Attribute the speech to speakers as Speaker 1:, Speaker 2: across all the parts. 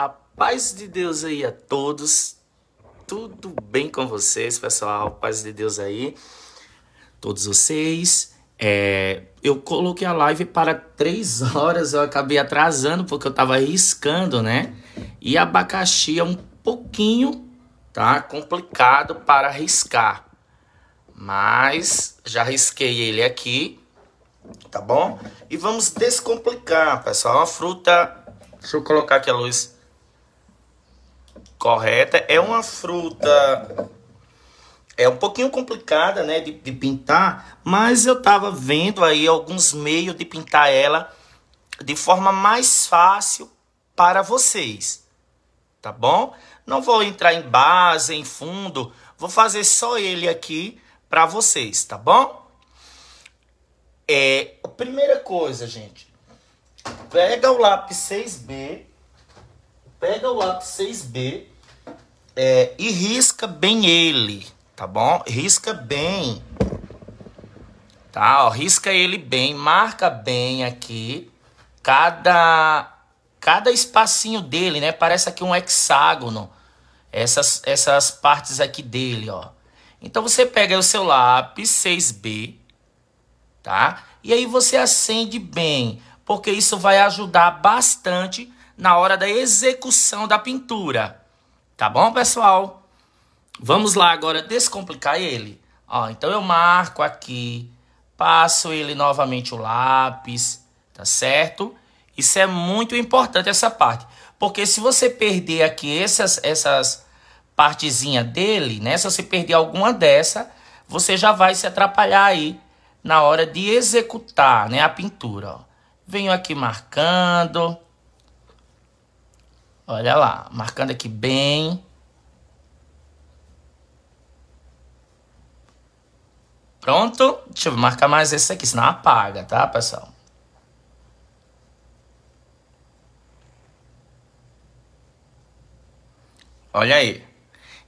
Speaker 1: A paz de Deus aí a todos. Tudo bem com vocês, pessoal? Paz de Deus aí. Todos vocês. É, eu coloquei a live para três horas, eu acabei atrasando porque eu tava riscando, né? E abacaxi é um pouquinho, tá? Complicado para riscar. Mas já risquei ele aqui, tá bom? E vamos descomplicar, pessoal. Uma fruta. Deixa eu colocar aqui a luz correta. É uma fruta é um pouquinho complicada, né, de, de pintar, mas eu tava vendo aí alguns meios de pintar ela de forma mais fácil para vocês, tá bom? Não vou entrar em base, em fundo, vou fazer só ele aqui para vocês, tá bom? É, a primeira coisa, gente, pega o lápis 6B, pega o lápis 6B é, e risca bem ele, tá bom? Risca bem, tá? Ó, risca ele bem, marca bem aqui cada, cada espacinho dele, né? Parece aqui um hexágono, essas, essas partes aqui dele, ó. Então você pega o seu lápis 6B, tá? E aí você acende bem, porque isso vai ajudar bastante na hora da execução da pintura. Tá bom, pessoal? Vamos lá agora descomplicar ele. Ó, então eu marco aqui, passo ele novamente o lápis, tá certo? Isso é muito importante essa parte, porque se você perder aqui essas essas partezinha dele, né? Se você perder alguma dessa, você já vai se atrapalhar aí na hora de executar, né, a pintura, ó. Venho aqui marcando, Olha lá, marcando aqui bem. Pronto. Deixa eu marcar mais esse aqui, senão apaga, tá, pessoal? Olha aí.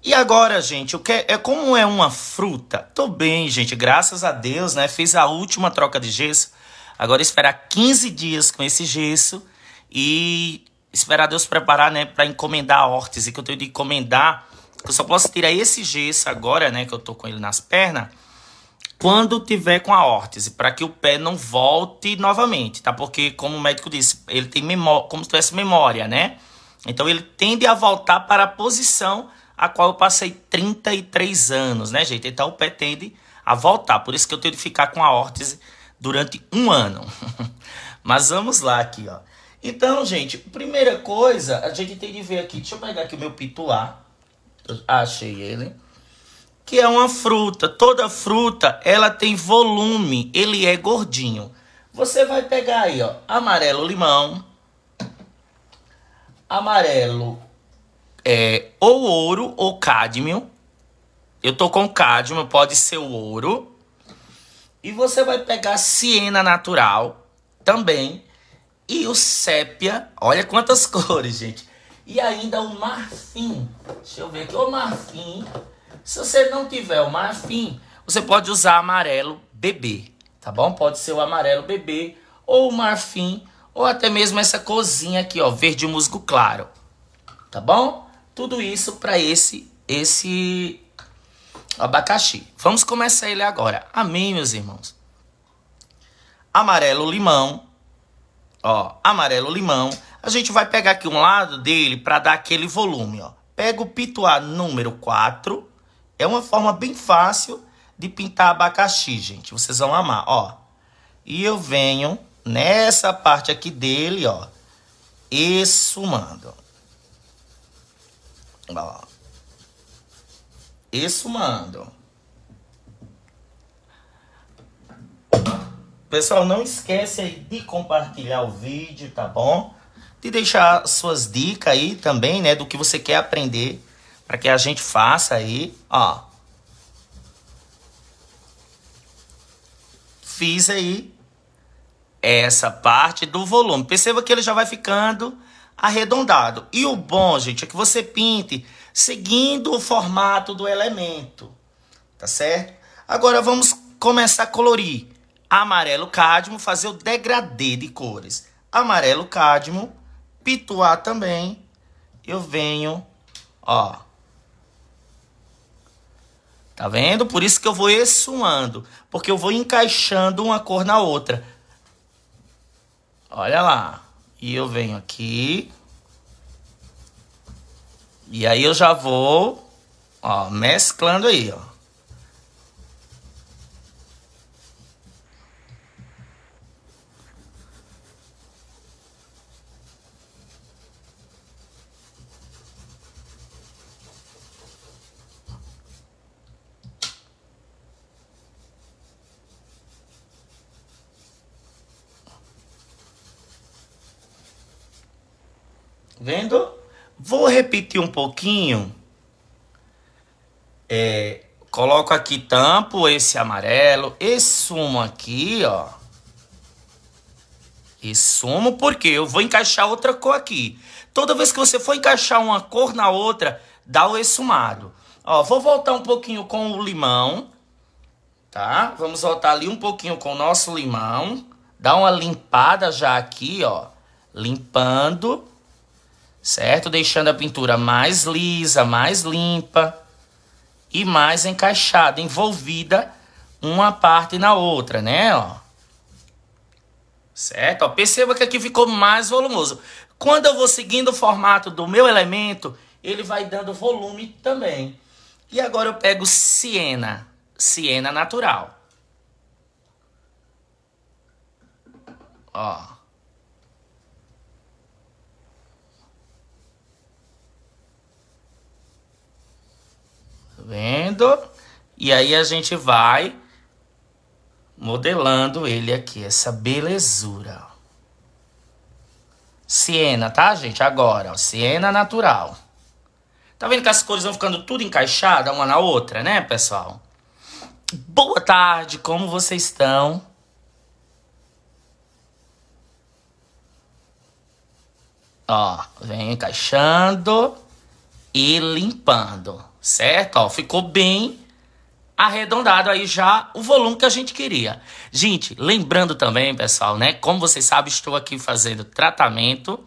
Speaker 1: E agora, gente, o que é, é como é uma fruta? Tô bem, gente, graças a Deus, né? Fiz a última troca de gesso. Agora esperar 15 dias com esse gesso e esperar Deus preparar, né, para encomendar a órtese, que eu tenho de encomendar, eu só posso tirar esse gesso agora, né, que eu tô com ele nas pernas, quando tiver com a órtese, para que o pé não volte novamente, tá? Porque como o médico disse, ele tem memória, como se tivesse memória, né? Então ele tende a voltar para a posição a qual eu passei 33 anos, né, gente? Então o pé tende a voltar, por isso que eu tenho de ficar com a órtese durante um ano. Mas vamos lá aqui, ó. Então, gente, primeira coisa, a gente tem de ver aqui. Deixa eu pegar aqui o meu pituá. Achei ele. Que é uma fruta. Toda fruta, ela tem volume. Ele é gordinho. Você vai pegar aí, ó. Amarelo limão. Amarelo é ou ouro ou cádmio. Eu tô com cádmio, pode ser o ouro. E você vai pegar siena natural também e o sépia. Olha quantas cores, gente. E ainda o marfim. Deixa eu ver aqui. O marfim. Se você não tiver o marfim, você pode usar amarelo bebê, tá bom? Pode ser o amarelo bebê ou o marfim ou até mesmo essa cozinha aqui, ó, verde musgo claro. Tá bom? Tudo isso para esse esse abacaxi. Vamos começar ele agora. Amém, meus irmãos. Amarelo limão, ó, amarelo limão. A gente vai pegar aqui um lado dele para dar aquele volume, ó. Pega o pituá número 4. É uma forma bem fácil de pintar abacaxi, gente. Vocês vão amar, ó. E eu venho nessa parte aqui dele, ó, exumando. Ó. Exumando. Pessoal, não esquece aí de compartilhar o vídeo, tá bom? De deixar suas dicas aí também, né? Do que você quer aprender para que a gente faça aí, ó. Fiz aí essa parte do volume. Perceba que ele já vai ficando arredondado. E o bom, gente, é que você pinte seguindo o formato do elemento, tá certo? Agora vamos começar a colorir amarelo cádmio, fazer o degradê de cores. Amarelo cádmio, pituá também. Eu venho, ó. Tá vendo? Por isso que eu vou essuando, porque eu vou encaixando uma cor na outra. Olha lá. E eu venho aqui. E aí eu já vou, ó, mesclando aí, ó. Vendo? Vou repetir um pouquinho. É, coloco aqui, tampo esse amarelo, sumo aqui, ó. sumo porque eu vou encaixar outra cor aqui. Toda vez que você for encaixar uma cor na outra, dá o exumado. Ó, vou voltar um pouquinho com o limão, tá? Vamos voltar ali um pouquinho com o nosso limão. Dá uma limpada já aqui, ó. Limpando certo? Deixando a pintura mais lisa, mais limpa e mais encaixada, envolvida uma parte na outra, né, ó. Certo? Ó, perceba que aqui ficou mais volumoso. Quando eu vou seguindo o formato do meu elemento, ele vai dando volume também. E agora eu pego siena, siena natural. Ó. vendo? E aí a gente vai modelando ele aqui, essa belezura. Siena, tá, gente? Agora, ó, siena natural. Tá vendo que as cores vão ficando tudo encaixadas uma na outra, né, pessoal? Boa tarde, como vocês estão? Ó, vem encaixando e limpando, certo? Ó, ficou bem arredondado aí já o volume que a gente queria. Gente, lembrando também, pessoal, né? Como vocês sabem, estou aqui fazendo tratamento.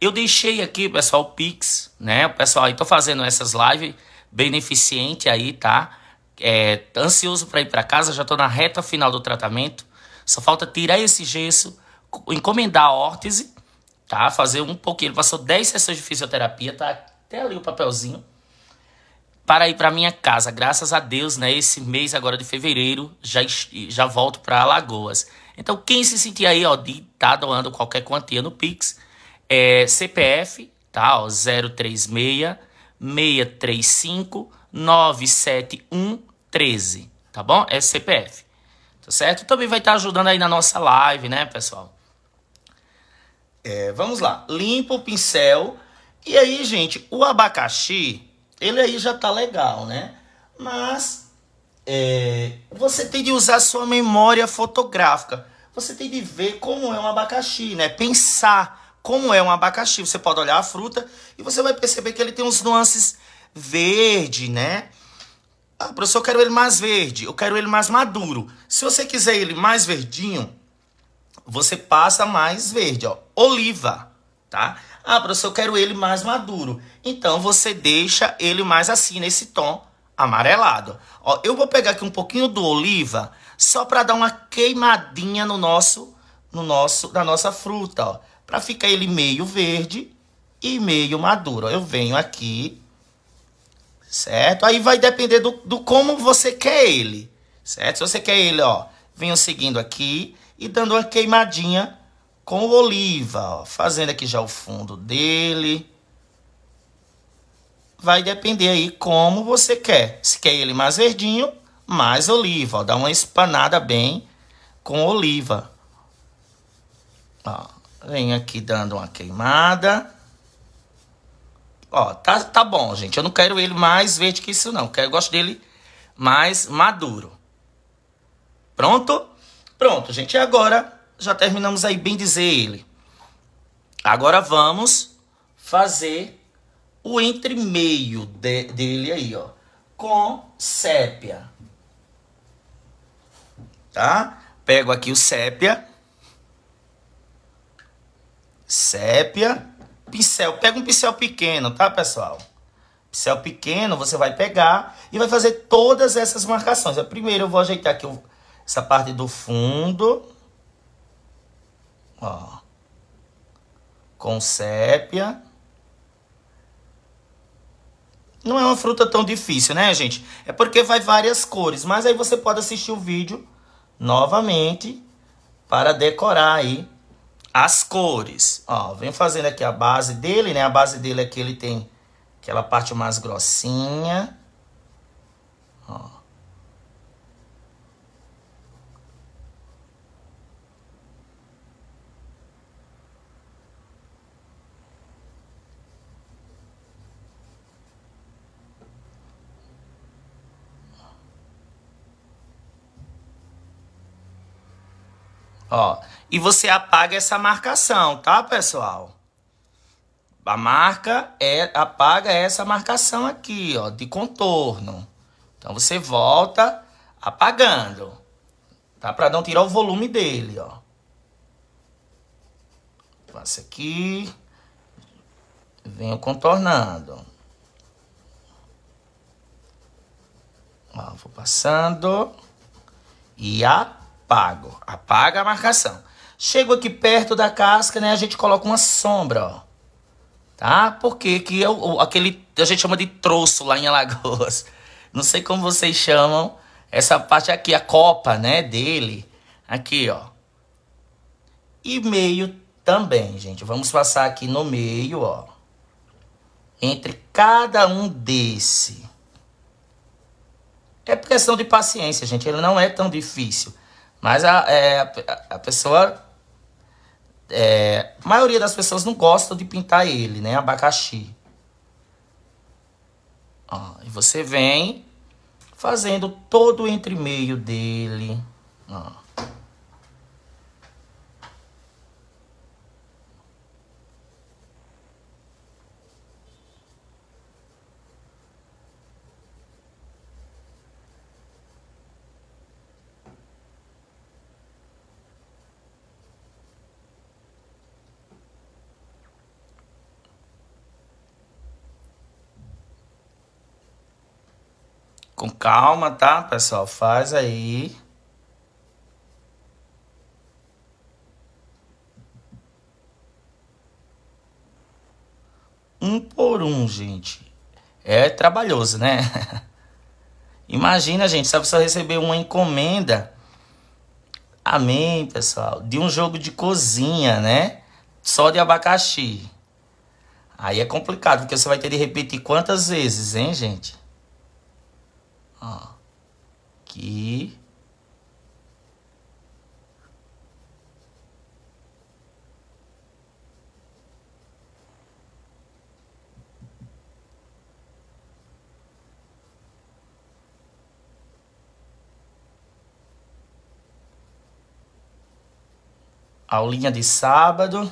Speaker 1: Eu deixei aqui, pessoal, o Pix, né? Pessoal, aí tô fazendo essas lives beneficente aí, tá? É, ansioso para ir para casa, já tô na reta final do tratamento. Só falta tirar esse gesso, encomendar a órtese, tá? Fazer um pouquinho. passou 10 sessões de fisioterapia, tá? até ali o papelzinho, para ir para minha casa. Graças a Deus, né? Esse mês agora de fevereiro já, já volto para Alagoas. Então, quem se sentir aí, ó, de tá doando qualquer quantia no Pix, é CPF, tá? Ó, 036 635 97113, tá bom? É CPF, tá certo? Também vai estar tá ajudando aí na nossa live, né, pessoal? É, vamos lá. Limpa o pincel e aí, gente, o abacaxi, ele aí já tá legal, né? Mas é, você tem de usar sua memória fotográfica. Você tem de ver como é um abacaxi, né? Pensar como é um abacaxi. Você pode olhar a fruta e você vai perceber que ele tem uns nuances verde, né? Ah, professor, eu quero ele mais verde, eu quero ele mais maduro. Se você quiser ele mais verdinho, você passa mais verde, ó. Oliva, tá? Ah, professor, eu quero ele mais maduro. Então você deixa ele mais assim, nesse tom amarelado. Ó, eu vou pegar aqui um pouquinho do oliva, só para dar uma queimadinha no nosso, no nosso, na nossa fruta, ó. Para ficar ele meio verde e meio maduro. Ó, eu venho aqui, certo? Aí vai depender do, do como você quer ele, certo? Se você quer ele, ó, venho seguindo aqui e dando uma queimadinha com o oliva, ó, fazendo aqui já o fundo dele. Vai depender aí como você quer. Se quer ele mais verdinho, mais oliva. Ó, dá uma espanada bem com oliva. Ó, vem aqui dando uma queimada. Ó, tá, tá bom, gente. Eu não quero ele mais verde que isso, não. Eu gosto dele mais maduro. Pronto? Pronto, gente. E agora já terminamos aí bem dizer ele. Agora vamos fazer o entre meio de, dele aí, ó, com sépia. Tá? Pego aqui o sépia. Sépia, pincel. Pega um pincel pequeno, tá, pessoal? Pincel pequeno, você vai pegar e vai fazer todas essas marcações. Primeiro eu vou ajeitar aqui essa parte do fundo ó, com sépia. Não é uma fruta tão difícil, né, gente? É porque vai várias cores, mas aí você pode assistir o vídeo novamente para decorar aí as cores. Ó, vem fazendo aqui a base dele, né? A base dele aqui é ele tem aquela parte mais grossinha. Ó, e você apaga essa marcação, tá, pessoal? A marca é apaga essa marcação aqui, ó, de contorno. Então você volta apagando. Tá para não tirar o volume dele, ó. Passa aqui. Venho contornando. Ó, vou passando e a apago. Apaga a marcação. Chego aqui perto da casca, né? A gente coloca uma sombra, ó. Tá? Porque que é o, aquele a gente chama de troço lá em Alagoas. Não sei como vocês chamam essa parte aqui, a copa, né, dele. Aqui, ó. E meio também, gente. Vamos passar aqui no meio, ó. Entre cada um desse. É questão de paciência, gente. Ele não é tão difícil. Mas a, é, a, a pessoa. É, a maioria das pessoas não gosta de pintar ele, né? Abacaxi. Ó, e você vem fazendo todo o entremeio dele. Ó. Com calma, tá, pessoal? Faz aí. Um por um, gente. É trabalhoso, né? Imagina, gente, se a pessoa receber uma encomenda. Amém, pessoal. De um jogo de cozinha, né? Só de abacaxi. Aí é complicado, porque você vai ter de repetir quantas vezes, hein, gente? ó, aqui. Aulinha de sábado.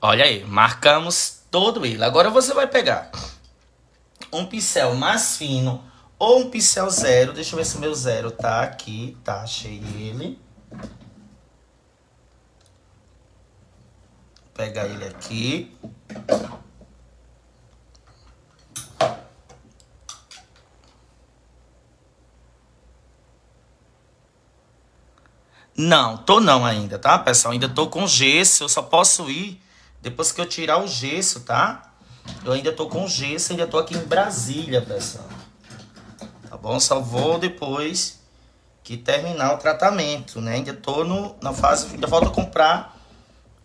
Speaker 1: Olha aí, marcamos todo ele. Agora você vai pegar um pincel mais fino ou um pincel zero. Deixa eu ver se o meu zero tá aqui. Tá, achei ele. Pega pegar ele aqui. Não, tô não ainda, tá, pessoal? Ainda tô com gesso, eu só posso ir depois que eu tirar o gesso, tá? Eu ainda tô com gesso, ainda tô aqui em Brasília, pessoal. Tá bom? Só vou depois que terminar o tratamento, né? Ainda tô no, na fase, ainda falta comprar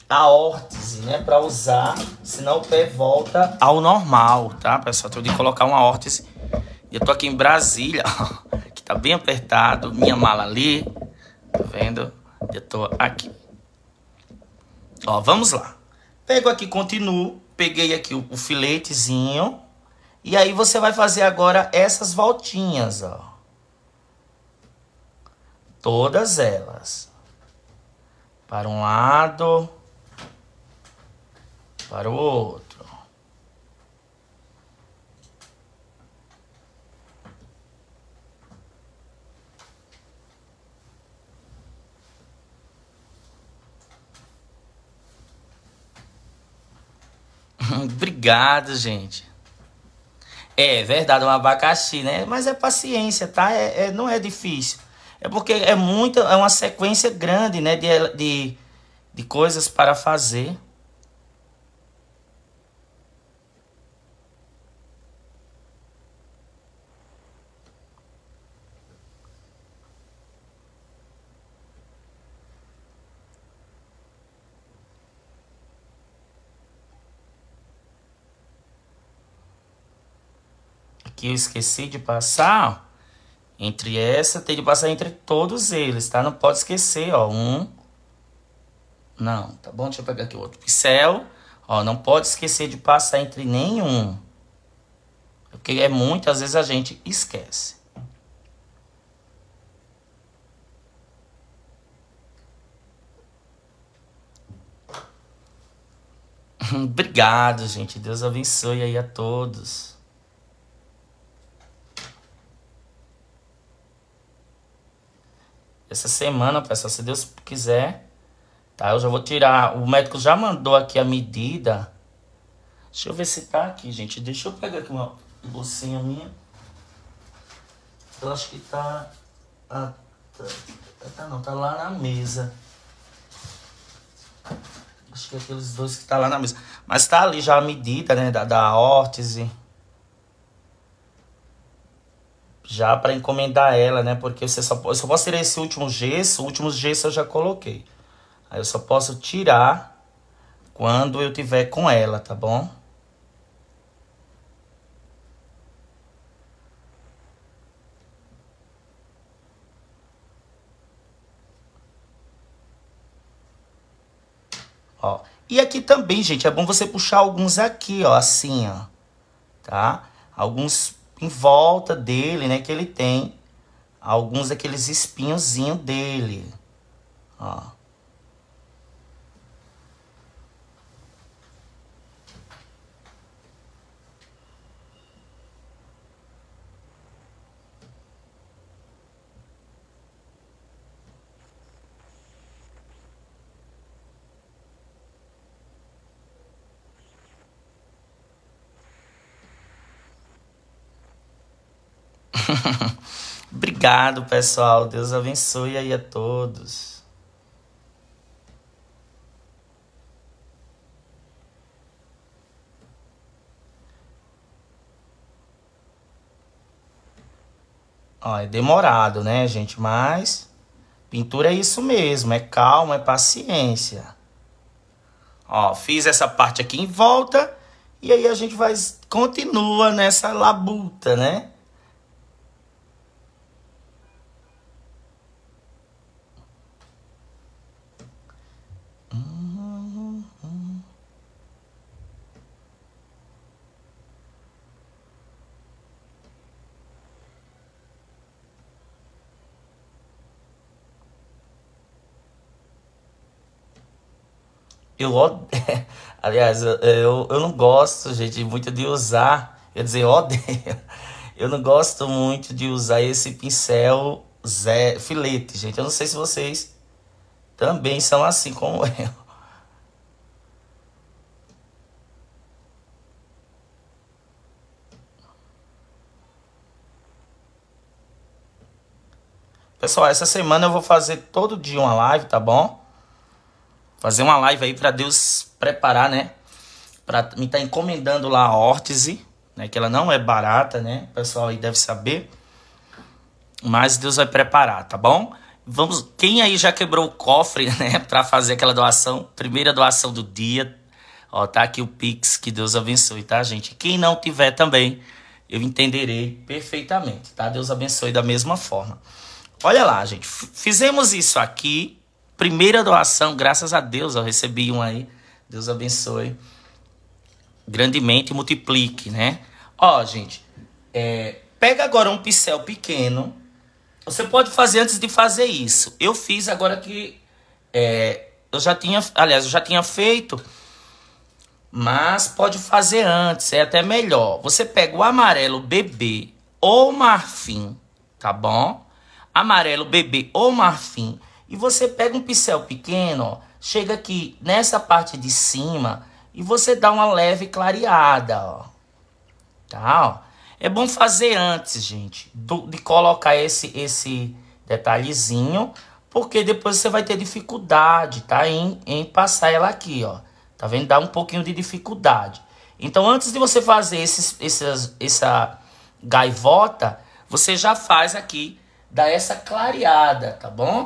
Speaker 1: a órtese, né? Pra usar, senão o pé volta ao normal, tá, pessoal? Tenho de colocar uma órtese. Eu tô aqui em Brasília, que tá bem apertado. Minha mala ali, tá vendo? Eu tô aqui. Ó, vamos lá. Pego aqui, continuo. Peguei aqui o, o filetezinho. E aí você vai fazer agora essas voltinhas, ó. Todas elas. Para um lado. Para o outro. Obrigado, gente. É verdade, um abacaxi, né? Mas é paciência, tá? É, é, não é difícil. É porque é muita, é uma sequência grande, né? De, de, de coisas para fazer. que eu esqueci de passar, entre essa, tem de passar entre todos eles, tá? Não pode esquecer, ó, um. Não, tá bom? Deixa eu pegar aqui outro pincel. Ó, não pode esquecer de passar entre nenhum. Porque é muito, às vezes a gente esquece. Obrigado, gente. Deus abençoe aí a todos. essa semana, pessoal, se Deus quiser, tá? Eu já vou tirar, o médico já mandou aqui a medida. Deixa eu ver se tá aqui, gente. Deixa eu pegar aqui uma bolsinha minha. Eu acho que tá, ah, tá, não, tá lá na mesa. Acho que é aqueles dois que tá lá na mesa. Mas tá ali já a medida, né, da, da órtese já para encomendar ela, né? Porque você só, eu só posso tirar esse último gesso, o último gesso eu já coloquei. Aí eu só posso tirar quando eu tiver com ela, tá bom? Ó. E aqui também, gente, é bom você puxar alguns aqui, ó, assim, ó, tá? Alguns em volta dele, né, que ele tem alguns daqueles espinhozinhos dele, ó. Obrigado, pessoal. Deus abençoe aí a todos. Ó, é demorado, né, gente? Mas pintura é isso mesmo, é calma, é paciência. Ó, fiz essa parte aqui em volta e aí a gente vai continua nessa labuta, né? Eu Aliás, eu, eu não gosto, gente, muito de usar. Quer dizer, odeio. Eu não gosto muito de usar esse pincel zé, filete, gente. Eu não sei se vocês também são assim como eu. Pessoal, essa semana eu vou fazer todo dia uma live, tá bom? fazer uma live aí para Deus preparar, né? Para me estar tá encomendando lá a órtese, né? Que ela não é barata, né? O pessoal aí deve saber. Mas Deus vai preparar, tá bom? Vamos, quem aí já quebrou o cofre, né, para fazer aquela doação, primeira doação do dia. Ó, tá aqui o Pix, que Deus abençoe, tá, gente? Quem não tiver também, eu entenderei perfeitamente, tá? Deus abençoe da mesma forma. Olha lá, gente, fizemos isso aqui, primeira doação, graças a Deus, eu recebi um aí. Deus abençoe grandemente multiplique, né? Ó, gente, é, pega agora um pincel pequeno. Você pode fazer antes de fazer isso. Eu fiz agora que é, eu já tinha, aliás, eu já tinha feito, mas pode fazer antes, é até melhor. Você pega o amarelo bebê ou marfim, tá bom? Amarelo bebê ou marfim e você pega um pincel pequeno, ó, chega aqui nessa parte de cima e você dá uma leve clareada, ó. Tá, ó. É bom fazer antes, gente, do, de colocar esse, esse detalhezinho, porque depois você vai ter dificuldade, tá? Em, em passar ela aqui, ó. Tá vendo? Dá um pouquinho de dificuldade. Então, antes de você fazer esses, esses, essa gaivota, você já faz aqui, dá essa clareada, tá bom?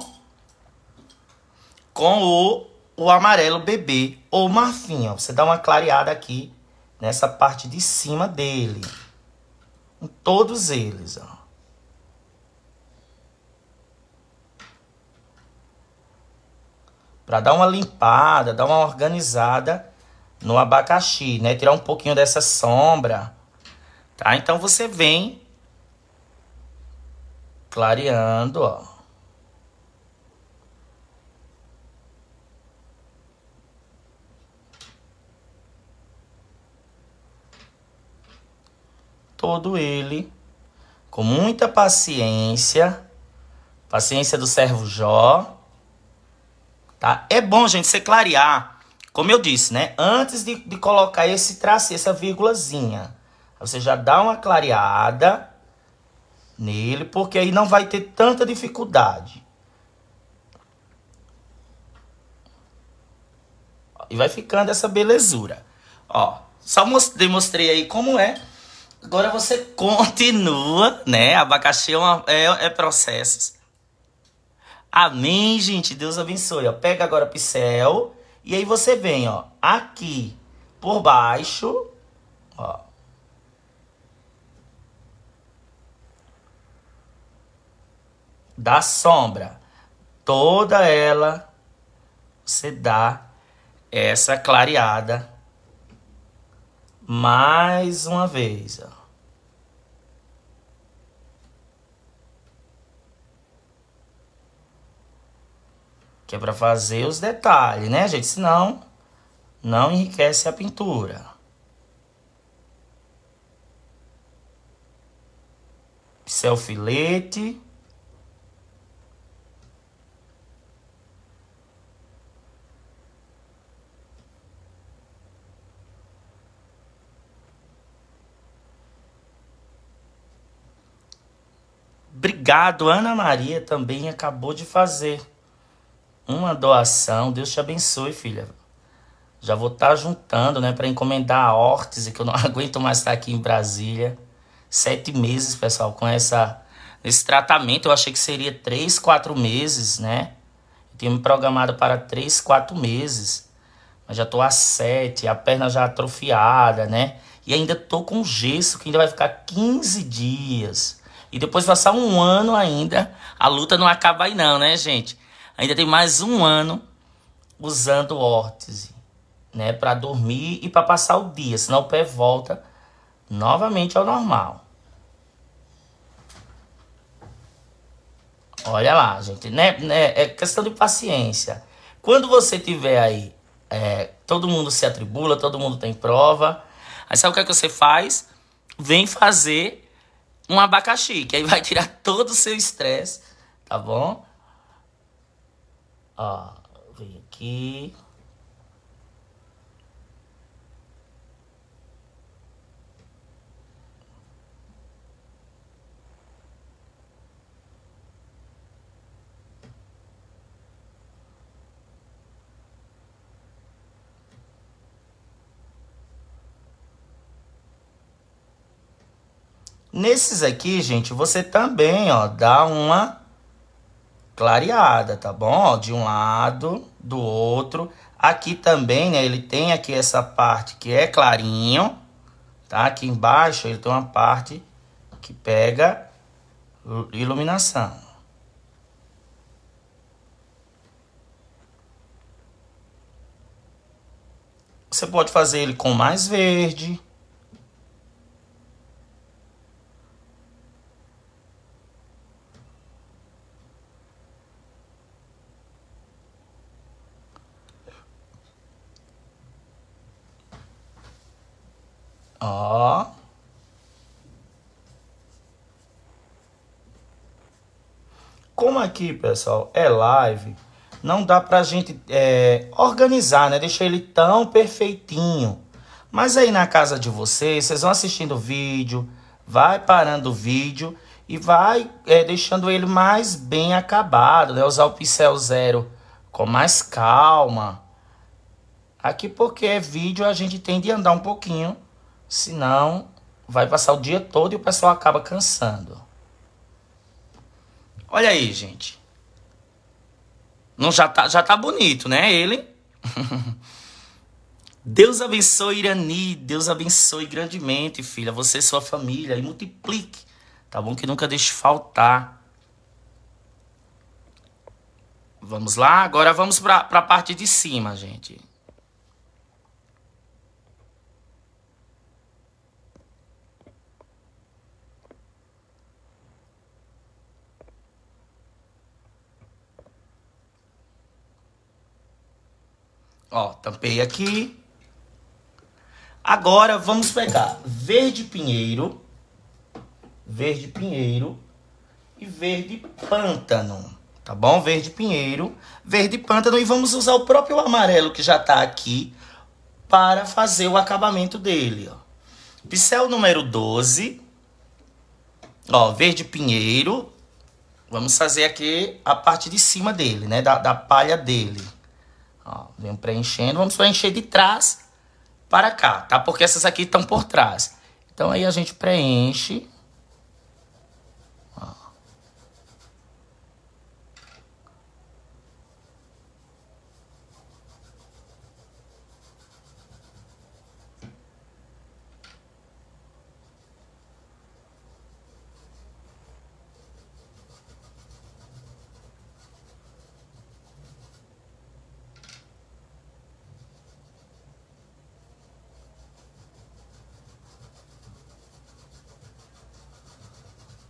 Speaker 1: com o, o amarelo bebê ou marfim. Ó. Você dá uma clareada aqui nessa parte de cima dele. Em todos eles, ó. Para dar uma limpada, dar uma organizada no abacaxi, né? Tirar um pouquinho dessa sombra, tá? Então você vem clareando, ó. todo ele, com muita paciência, paciência do servo Jó, tá? É bom, gente, você clarear, como eu disse, né? Antes de, de colocar esse traço, essa vírgulazinha, você já dá uma clareada nele, porque aí não vai ter tanta dificuldade. E vai ficando essa belezura. Ó, só mostrei, mostrei aí como é Agora você continua, né? Abacaxi é, uma, é, é processos. Amém, gente? Deus abençoe. Ó. Pega agora o pincel. E aí você vem, ó, aqui por baixo, ó. Da sombra. Toda ela você dá essa clareada mais uma vez. Ó. Que é para fazer os detalhes, né, gente? Senão, não enriquece a pintura. Pincel é filete. Obrigado, Ana Maria também acabou de fazer uma doação. Deus te abençoe, filha. Já vou estar tá juntando, né, para encomendar a órtese, que eu não aguento mais estar tá aqui em Brasília. Sete meses, pessoal, com essa esse tratamento. Eu achei que seria três, quatro meses, né? Eu tinha me programado para três, quatro meses. Mas já tô a sete, a perna já atrofiada, né? E ainda tô com gesso que ainda vai ficar 15 dias. E depois passar um ano ainda, a luta não acaba aí não, né, gente? Ainda tem mais um ano usando órtese, né, para dormir e para passar o dia, senão o pé volta novamente ao normal. Olha lá, gente, né, né, é questão de paciência. Quando você tiver aí, é, todo mundo se atribula, todo mundo tem prova, aí sabe o que, é que você faz? Vem fazer um abacaxi, que aí vai tirar todo o seu estresse, tá bom? Ó, vem aqui. Nesses aqui, gente, você também, ó, dá uma clareada, tá bom? Ó, de um lado, do outro. Aqui também, né, ele tem aqui essa parte que é clarinho, tá? Aqui embaixo ele tem uma parte que pega iluminação. Você pode fazer ele com mais verde, Ó. Como aqui, pessoal, é live, não dá pra gente é, organizar, né? Deixar ele tão perfeitinho. Mas aí na casa de vocês, vocês vão assistindo o vídeo, vai parando o vídeo e vai é, deixando ele mais bem acabado, né? Usar o pincel zero com mais calma. Aqui porque é vídeo, a gente tem de andar um pouquinho Senão, vai passar o dia todo e o pessoal acaba cansando. Olha aí, gente. Não já tá, já tá bonito, né, ele? Deus abençoe Irani, Deus abençoe grandemente, filha, você e sua família, e multiplique, tá bom? Que nunca deixe faltar. Vamos lá, agora vamos para a parte de cima, gente. Ó, tampei aqui. Agora vamos pegar verde pinheiro, verde pinheiro e verde pântano, tá bom? Verde pinheiro, verde pântano e vamos usar o próprio amarelo que já tá aqui para fazer o acabamento dele, ó. Pincel número 12, ó, verde pinheiro. Vamos fazer aqui a parte de cima dele, né, da, da palha dele. Ó, venho preenchendo. Vamos preencher de trás para cá, tá? Porque essas aqui estão por trás. Então, aí a gente preenche.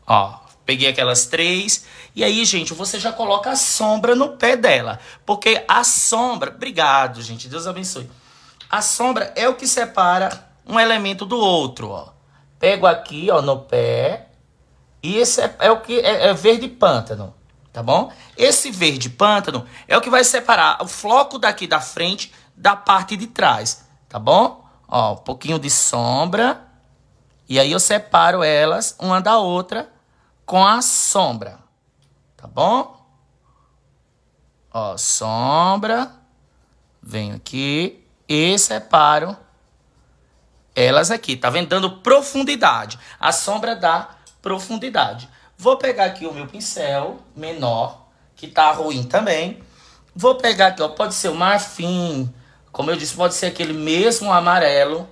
Speaker 1: Ó, peguei aquelas três. E aí, gente, você já coloca a sombra no pé dela. Porque a sombra... Obrigado, gente. Deus abençoe. A sombra é o que separa um elemento do outro, ó. Pego aqui, ó, no pé. E esse é, é o que... É, é verde pântano, tá bom? Esse verde pântano é o que vai separar o floco daqui da frente da parte de trás, tá bom? Ó, um pouquinho de sombra. E aí eu separo elas uma da outra com a sombra, tá bom? Ó, sombra, venho aqui e separo elas aqui, tá vendo? Dando profundidade. A sombra dá profundidade. Vou pegar aqui o meu pincel menor, que tá ruim também. Vou pegar aqui, ó, pode ser o marfim, como eu disse, pode ser aquele mesmo amarelo,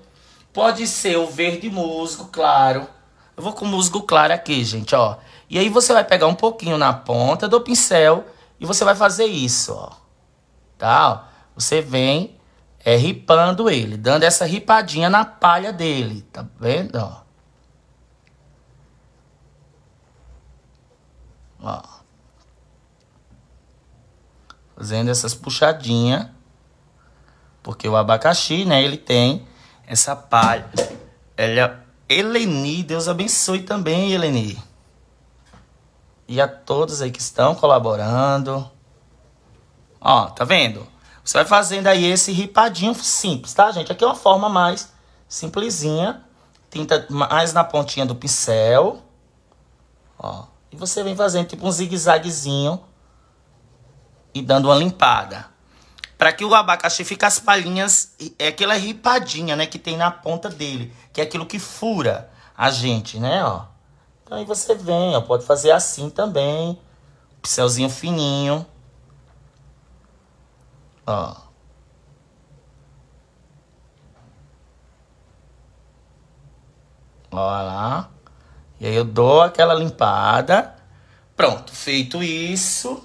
Speaker 1: pode ser o verde musgo claro. Eu vou com musgo claro aqui, gente, ó. E aí você vai pegar um pouquinho na ponta do pincel e você vai fazer isso, ó. Tá? Você vem é, ripando ele, dando essa ripadinha na palha dele, tá vendo? Ó. ó. Fazendo essas puxadinhas, porque o abacaxi, né, ele tem essa palha. Ela, é Eleni, Deus abençoe também, Eleni e a todos aí que estão colaborando. Ó, tá vendo? Você vai fazendo aí esse ripadinho simples, tá, gente? Aqui é uma forma mais simplesinha. Tinta mais na pontinha do pincel. Ó. E você vem fazendo tipo um zigue-zaguezinho. E dando uma limpada. Para que o abacaxi fique as palhinhas... É aquela ripadinha, né? Que tem na ponta dele. Que é aquilo que fura a gente, né? Ó. Então aí você vem, ó, pode fazer assim também. Pincelzinho fininho. Ó. Ó lá. E aí eu dou aquela limpada. Pronto, feito isso,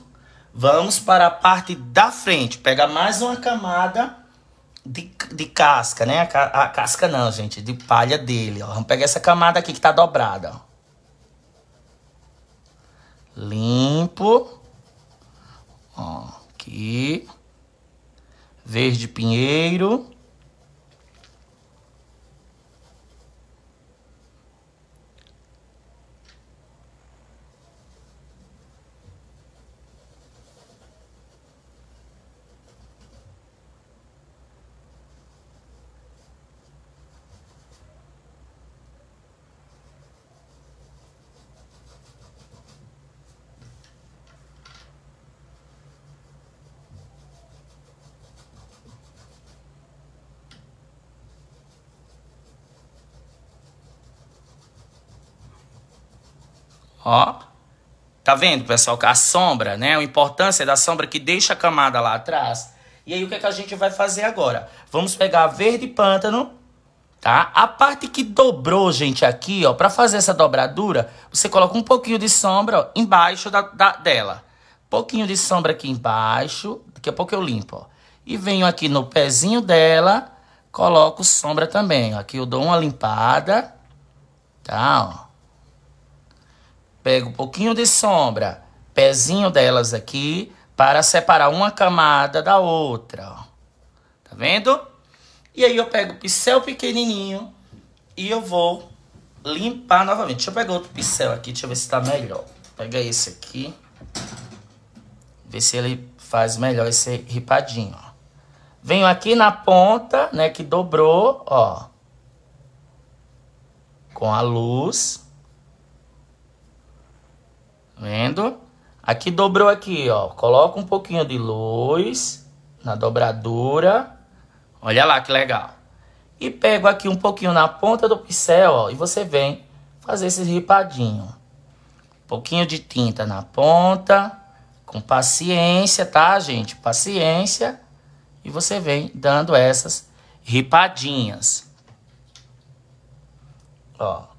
Speaker 1: vamos para a parte da frente. Pega mais uma camada de, de casca, né? A, a casca não, gente, de palha dele. Ó. Vamos pegar essa camada aqui que tá dobrada, ó limpo, ó, aqui, verde pinheiro, Ó. Tá vendo, pessoal? A sombra, né? A importância da sombra que deixa a camada lá atrás. E aí, o que, é que a gente vai fazer agora? Vamos pegar verde pântano, tá? A parte que dobrou, gente, aqui, ó, pra fazer essa dobradura, você coloca um pouquinho de sombra ó, embaixo da, da, dela. Pouquinho de sombra aqui embaixo, daqui a pouco eu limpo, ó. E venho aqui no pezinho dela, coloco sombra também, ó. Aqui eu dou uma limpada, tá, ó. Pego um pouquinho de sombra, pezinho delas aqui, para separar uma camada da outra. Ó. Tá vendo? E aí eu pego o pincel pequenininho e eu vou limpar novamente. Deixa eu pegar outro pincel aqui, deixa eu ver se tá melhor. Pega esse aqui. Ver se ele faz melhor esse ripadinho, ó. Venho aqui na ponta, né, que dobrou, ó. Com a luz. Vendo? Aqui dobrou aqui, ó. Coloca um pouquinho de luz na dobradura. Olha lá que legal. E pego aqui um pouquinho na ponta do pincel, ó. E você vem fazer esse ripadinho. Um pouquinho de tinta na ponta. Com paciência, tá, gente? Paciência. E você vem dando essas ripadinhas. Ó.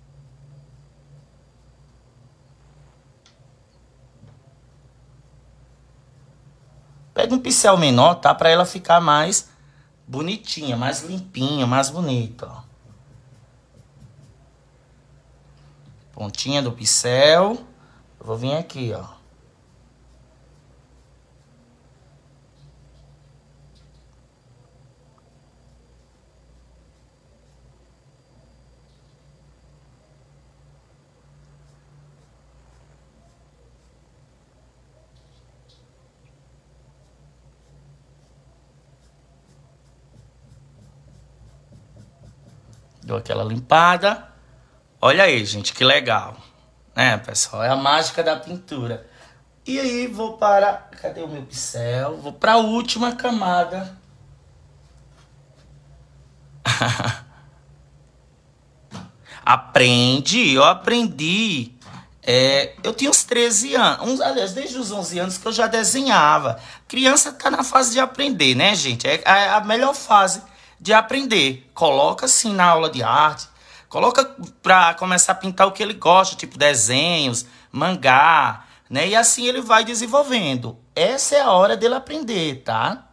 Speaker 1: Pega um pincel menor, tá? Pra ela ficar mais bonitinha, mais limpinha, mais bonita, ó. Pontinha do pincel. Eu vou vir aqui, ó. Deu aquela limpada. Olha aí, gente, que legal. Né, pessoal? É a mágica da pintura. E aí vou para... Cadê o meu pincel? Vou para a última camada. Aprendi, eu aprendi. É, eu tinha uns 13 anos, uns, aliás, desde os 11 anos que eu já desenhava. Criança tá na fase de aprender, né, gente? É a, é a melhor fase de aprender. Coloca assim na aula de arte. Coloca para começar a pintar o que ele gosta, tipo desenhos, mangá, né? E assim ele vai desenvolvendo. Essa é a hora dele aprender, tá?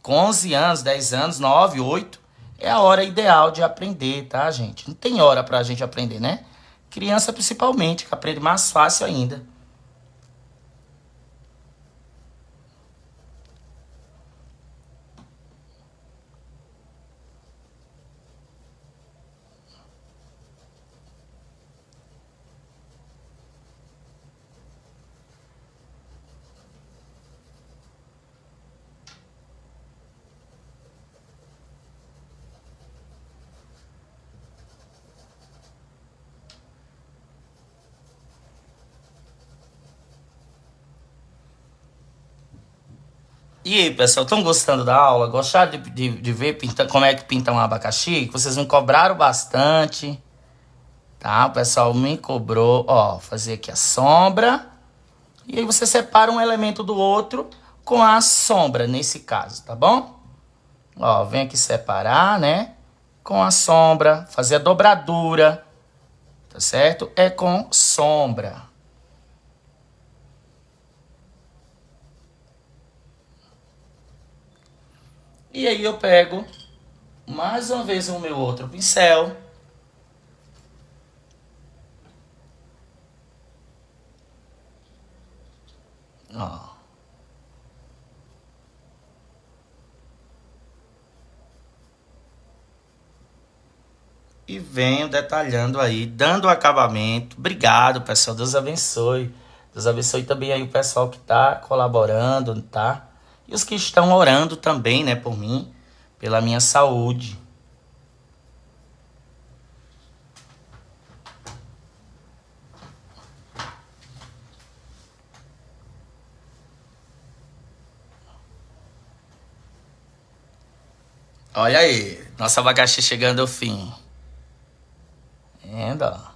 Speaker 1: Com 11 anos, 10 anos, 9, 8, é a hora ideal de aprender, tá, gente? Não tem hora pra gente aprender, né? Criança principalmente, que aprende mais fácil ainda. E aí, pessoal, estão gostando da aula? Gostaram de, de, de ver como é que pinta um abacaxi? Vocês me cobraram bastante, tá? O pessoal me cobrou, ó, fazer aqui a sombra. E aí você separa um elemento do outro com a sombra, nesse caso, tá bom? Ó, vem aqui separar, né? Com a sombra, fazer a dobradura, tá certo? É com sombra. E aí eu pego mais uma vez o meu outro pincel. Ó. E venho detalhando aí, dando acabamento. Obrigado, pessoal. Deus abençoe. Deus abençoe também aí o pessoal que tá colaborando, tá? e os que estão orando também, né, por mim, pela minha saúde. Olha aí, nossa abacaxi chegando ao fim. Ainda, ó.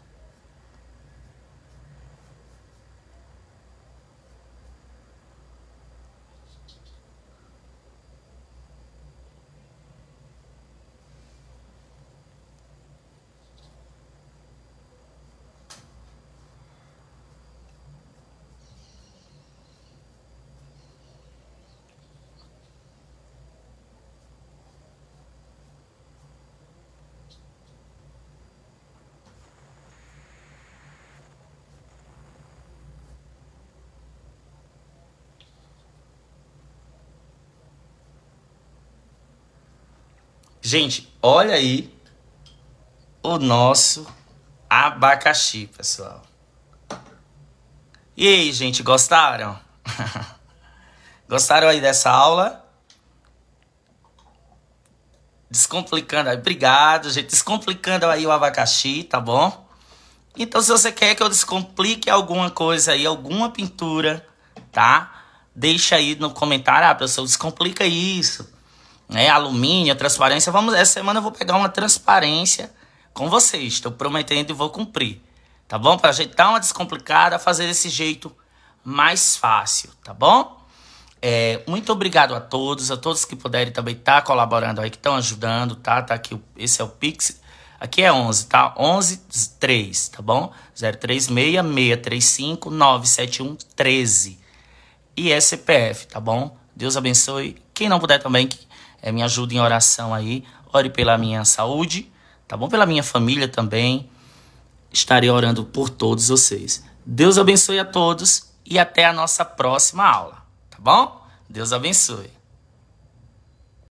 Speaker 1: Gente, olha aí o nosso abacaxi, pessoal. E aí, gente, gostaram? gostaram aí dessa aula? Descomplicando aí. Obrigado, gente. Descomplicando aí o abacaxi, tá bom? Então, se você quer que eu descomplique alguma coisa aí, alguma pintura, tá? Deixa aí no comentário, ah, pessoal, descomplica isso né? Alumínio, transparência. Vamos, essa semana eu vou pegar uma transparência com vocês. Estou prometendo e vou cumprir. Tá bom? Pra gente dar uma descomplicada, fazer desse jeito mais fácil, tá bom? É, muito obrigado a todos, a todos que puderem também estar tá colaborando aí, que estão ajudando, tá? Tá aqui, esse é o Pix. Aqui é 11, tá? 11 3, tá bom? 036-635-971-13. E é CPF, tá bom? Deus abençoe. Quem não puder também, que é, me ajuda em oração aí. Ore pela minha saúde, tá bom? Pela minha família também. Estarei orando por todos vocês. Deus abençoe a todos e até a nossa próxima aula, tá bom? Deus abençoe.